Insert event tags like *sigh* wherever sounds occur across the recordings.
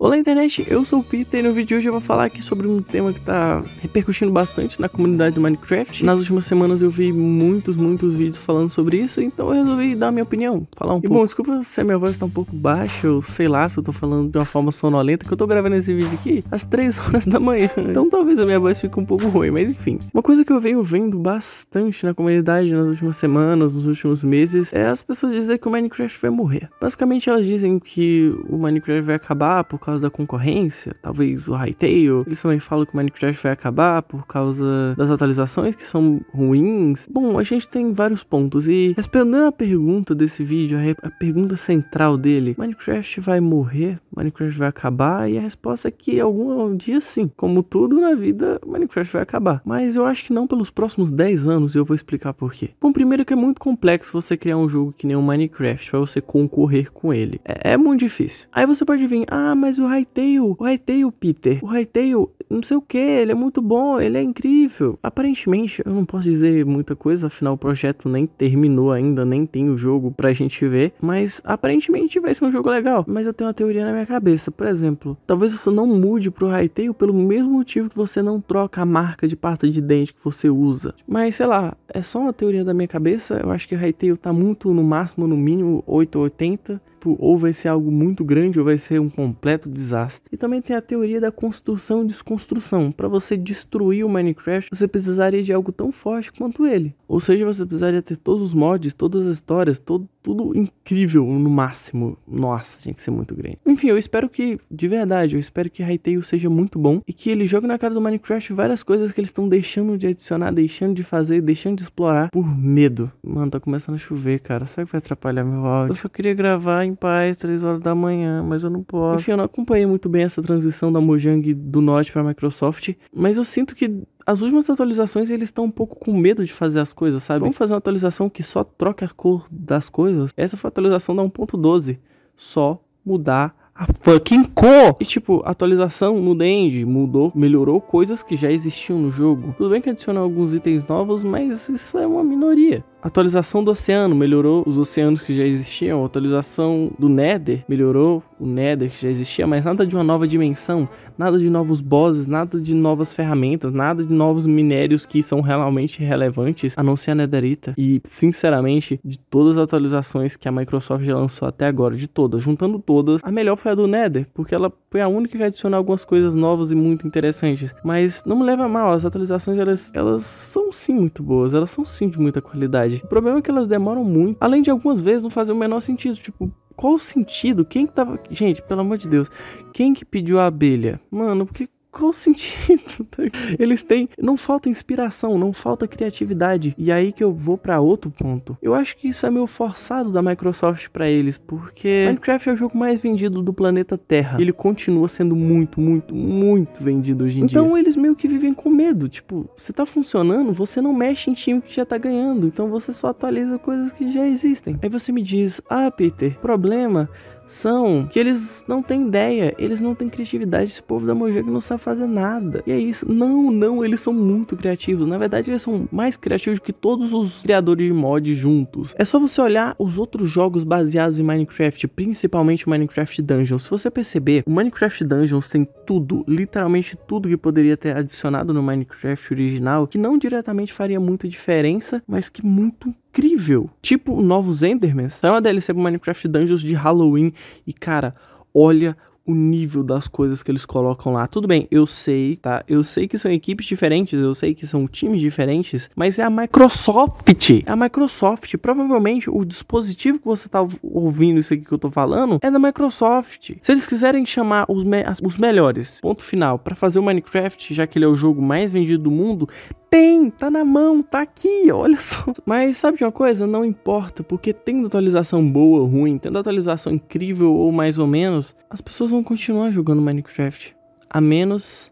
Olá internet, eu sou o Peter e no vídeo de hoje eu vou falar aqui sobre um tema que está repercutindo bastante na comunidade do Minecraft. Nas últimas semanas eu vi muitos, muitos vídeos falando sobre isso, então eu resolvi dar a minha opinião, falar um e pouco. bom, desculpa se a minha voz está um pouco baixa, ou sei lá, se eu estou falando de uma forma sonolenta, que eu estou gravando esse vídeo aqui às 3 *laughs* horas da manhã, então talvez a minha voz fique um pouco ruim, mas enfim. Uma coisa que eu venho vendo bastante na comunidade nas últimas semanas, nos últimos meses, é as pessoas dizerem que o Minecraft vai morrer. Basicamente elas dizem que o Minecraft vai acabar por causa da concorrência, talvez o Hytale. Eles também falam que o Minecraft vai acabar por causa das atualizações que são ruins. Bom, a gente tem vários pontos e respondendo a pergunta desse vídeo, a, a pergunta central dele, Minecraft vai morrer? Minecraft vai acabar? E a resposta é que algum dia sim. Como tudo na vida, Minecraft vai acabar. Mas eu acho que não pelos próximos 10 anos e eu vou explicar por quê. Bom, primeiro que é muito complexo você criar um jogo que nem o Minecraft para você concorrer com ele. É, é muito difícil. Aí você pode vir, ah, mas mas o Hightail, o Hightail, Peter, o Hightail, não sei o que, ele é muito bom, ele é incrível. Aparentemente, eu não posso dizer muita coisa, afinal o projeto nem terminou ainda, nem tem o jogo pra gente ver, mas aparentemente vai ser um jogo legal. Mas eu tenho uma teoria na minha cabeça, por exemplo, talvez você não mude pro Hightail pelo mesmo motivo que você não troca a marca de pasta de dente que você usa. Mas sei lá, é só uma teoria da minha cabeça, eu acho que o Hightail tá muito no máximo, no mínimo 880 tipo, ou vai ser algo muito grande ou vai ser um completo desastre. E também tem a teoria da construção e desconstrução. Para você destruir o Minecraft, você precisaria de algo tão forte quanto ele. Ou seja, você precisaria ter todos os mods, todas as histórias, todo, tudo incrível no máximo. Nossa, tinha que ser muito grande. Enfim, eu espero que, de verdade, eu espero que Hytale seja muito bom e que ele jogue na cara do Minecraft várias coisas que eles estão deixando de adicionar, deixando de fazer, deixando de explorar por medo. Mano, tá começando a chover, cara. Será que vai atrapalhar meu áudio? Eu só queria gravar em paz, 3 horas da manhã, mas eu não posso. Enfim, eu não acompanhei muito bem essa transição da Mojang do Norte pra Microsoft, mas eu sinto que as últimas atualizações eles estão um pouco com medo de fazer as coisas, sabe? Vamos fazer uma atualização que só troca a cor das coisas. Essa foi a atualização da 1.12. Só mudar a fucking cor. E tipo, atualização no Dendi mudou, melhorou coisas que já existiam no jogo. Tudo bem que adicionou alguns itens novos, mas isso é uma minoria atualização do oceano melhorou os oceanos que já existiam, a atualização do Nether melhorou o Nether que já existia, mas nada de uma nova dimensão, nada de novos bosses, nada de novas ferramentas, nada de novos minérios que são realmente relevantes, a não ser a Netherita. E, sinceramente, de todas as atualizações que a Microsoft já lançou até agora, de todas, juntando todas, a melhor foi a do Nether, porque ela foi a única que vai adicionar algumas coisas novas e muito interessantes. Mas não me leva a mal, as atualizações elas, elas são sim muito boas, elas são sim de muita qualidade o problema é que elas demoram muito, além de algumas vezes não fazer o menor sentido, tipo, qual o sentido? Quem que tava. Gente, pelo amor de Deus. Quem que pediu a abelha? Mano, por que qual o sentido? *laughs* Tá eles têm. Não falta inspiração, não falta criatividade. E aí que eu vou para outro ponto. Eu acho que isso é meio forçado da Microsoft para eles, porque Minecraft é o jogo mais vendido do planeta Terra. Ele continua sendo muito, muito, muito vendido hoje em então, dia. Então eles meio que vivem com medo. Tipo, você tá funcionando, você não mexe em time que já tá ganhando. Então você só atualiza coisas que já existem. Aí você me diz: ah, Peter, problema são que eles não têm ideia, eles não têm criatividade, esse povo da Mojang não sabe fazer nada. E é isso. Não, não, eles são muito criativos. Na verdade, eles são mais criativos que todos os criadores de mods juntos. É só você olhar os outros jogos baseados em Minecraft, principalmente o Minecraft Dungeons. Se você perceber, o Minecraft Dungeons tem tudo, literalmente tudo que poderia ter adicionado no Minecraft original, que não diretamente faria muita diferença, mas que muito incrível. Tipo novos Endermans. É uma DLC pro Minecraft Dungeons de Halloween. E, cara, olha o nível das coisas que eles colocam lá. Tudo bem, eu sei, tá? Eu sei que são equipes diferentes, eu sei que são times diferentes, mas é a Microsoft. É a Microsoft. Provavelmente o dispositivo que você tá ouvindo isso aqui que eu tô falando é da Microsoft. Se eles quiserem chamar os, me os melhores, ponto final, para fazer o Minecraft, já que ele é o jogo mais vendido do mundo, tem, tá na mão, tá aqui, olha só. Mas sabe de uma coisa? Não importa, porque tendo atualização boa ou ruim, tendo atualização incrível ou mais ou menos, as pessoas vão continuar jogando Minecraft. A menos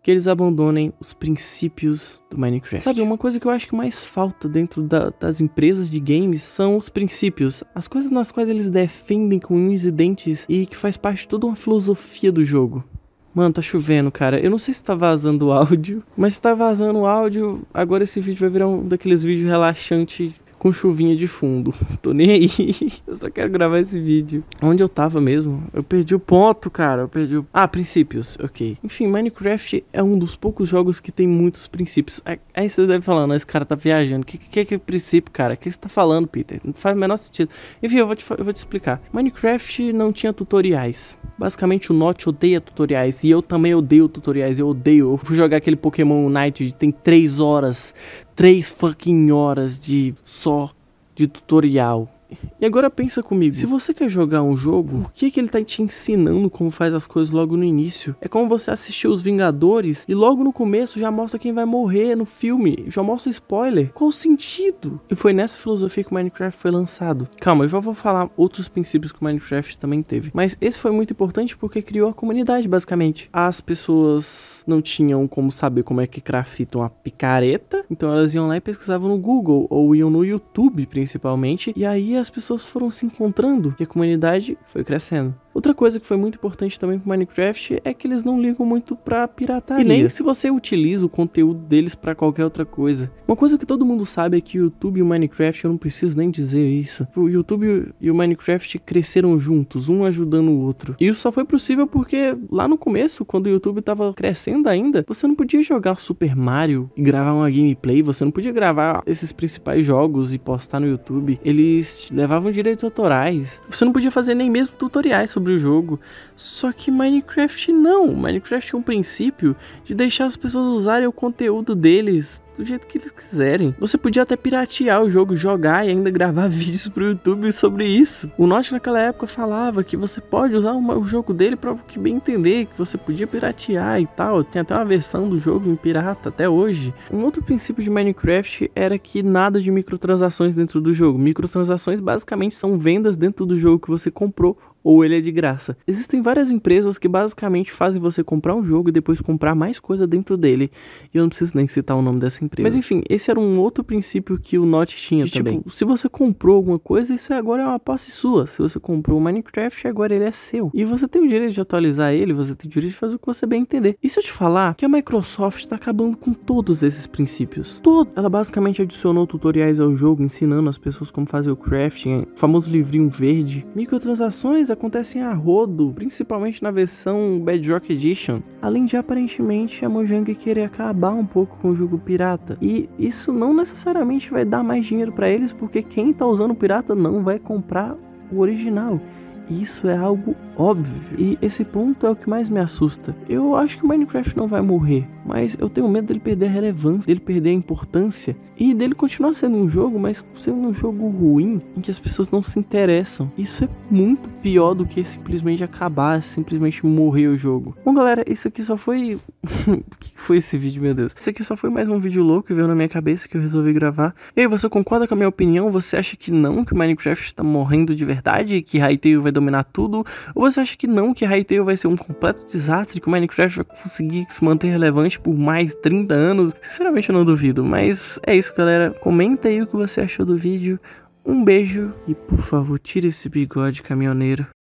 que eles abandonem os princípios do Minecraft. Sabe, uma coisa que eu acho que mais falta dentro da, das empresas de games são os princípios, as coisas nas quais eles defendem com unhas e dentes e que faz parte de toda uma filosofia do jogo. Mano, tá chovendo, cara. Eu não sei se tá vazando o áudio, mas se tá vazando o áudio, agora esse vídeo vai virar um daqueles vídeos relaxante com chuvinha de fundo. *laughs* Tô nem aí. *laughs* Eu só quero gravar esse vídeo. Onde eu tava mesmo? Eu perdi o ponto, cara. Eu perdi o... Ah, princípios. Ok. Enfim, Minecraft é um dos poucos jogos que tem muitos princípios. Aí é, é você deve falar, não, né? esse cara tá viajando. O que, que, que é princípio, cara? O que você tá falando, Peter? Não faz o menor sentido. Enfim, eu vou te, eu vou te explicar. Minecraft não tinha tutoriais. Basicamente, o Notch odeia tutoriais. E eu também odeio tutoriais. Eu odeio. Eu fui jogar aquele Pokémon Night de tem 3 horas três fucking horas de só de tutorial e agora pensa comigo, se você quer jogar um jogo, hum. por que, que ele tá te ensinando como faz as coisas logo no início? É como você assistir Os Vingadores e logo no começo já mostra quem vai morrer no filme, já mostra spoiler. Qual o sentido? E foi nessa filosofia que o Minecraft foi lançado. Calma, eu já vou falar outros princípios que o Minecraft também teve. Mas esse foi muito importante porque criou a comunidade, basicamente. As pessoas não tinham como saber como é que craftam a picareta, então elas iam lá e pesquisavam no Google ou iam no YouTube, principalmente, e aí as pessoas foram se encontrando e a comunidade foi crescendo. Outra coisa que foi muito importante também pro Minecraft é que eles não ligam muito pra pirataria. E nem se você utiliza o conteúdo deles para qualquer outra coisa. Uma coisa que todo mundo sabe é que o YouTube e o Minecraft, eu não preciso nem dizer isso. O YouTube e o Minecraft cresceram juntos, um ajudando o outro. E isso só foi possível porque lá no começo, quando o YouTube tava crescendo ainda, você não podia jogar Super Mario e gravar uma gameplay, você não podia gravar esses principais jogos e postar no YouTube. Eles levavam direitos autorais. Você não podia fazer nem mesmo tutoriais sobre sobre o jogo. Só que Minecraft não. Minecraft é um princípio de deixar as pessoas usarem o conteúdo deles do jeito que eles quiserem. Você podia até piratear o jogo, jogar e ainda gravar *laughs* vídeos pro YouTube sobre isso. O Notch naquela época falava que você pode usar o jogo dele para o que bem entender, que você podia piratear e tal. Tem até uma versão do jogo em pirata até hoje. Um outro princípio de Minecraft era que nada de microtransações dentro do jogo. Microtransações basicamente são vendas dentro do jogo que você comprou ou ele é de graça. Existem várias empresas que basicamente fazem você comprar um jogo e depois comprar mais coisa dentro dele. E eu não preciso nem citar o nome dessa empresa. Mas enfim, esse era um outro princípio que o Notch tinha de, tipo, também. Tipo, se você comprou alguma coisa, isso agora é uma posse sua. Se você comprou o Minecraft, agora ele é seu. E você tem o direito de atualizar ele, você tem o direito de fazer o que você bem entender. E se eu te falar que a Microsoft está acabando com todos esses princípios? Todo. Ela basicamente adicionou tutoriais ao jogo ensinando as pessoas como fazer o crafting, o famoso livrinho verde, microtransações acontecem a rodo, principalmente na versão Bedrock Edition, além de aparentemente a Mojang querer acabar um pouco com o jogo pirata. E isso não necessariamente vai dar mais dinheiro para eles, porque quem tá usando o pirata não vai comprar o original. Isso é algo óbvio. E esse ponto é o que mais me assusta. Eu acho que o Minecraft não vai morrer mas eu tenho medo dele perder a relevância, dele perder a importância e dele continuar sendo um jogo, mas sendo um jogo ruim em que as pessoas não se interessam. Isso é muito pior do que simplesmente acabar, simplesmente morrer o jogo. Bom, galera, isso aqui só foi. *laughs* o que foi esse vídeo, meu Deus? Isso aqui só foi mais um vídeo louco que veio na minha cabeça que eu resolvi gravar. E aí, você concorda com a minha opinião? Você acha que não, que o Minecraft está morrendo de verdade, que Hytale vai dominar tudo? Ou você acha que não, que Hytale vai ser um completo desastre, que o Minecraft vai conseguir se manter relevante? por mais 30 anos? Sinceramente eu não duvido, mas é isso, galera. Comenta aí o que você achou do vídeo. Um beijo e por favor, tira esse bigode caminhoneiro.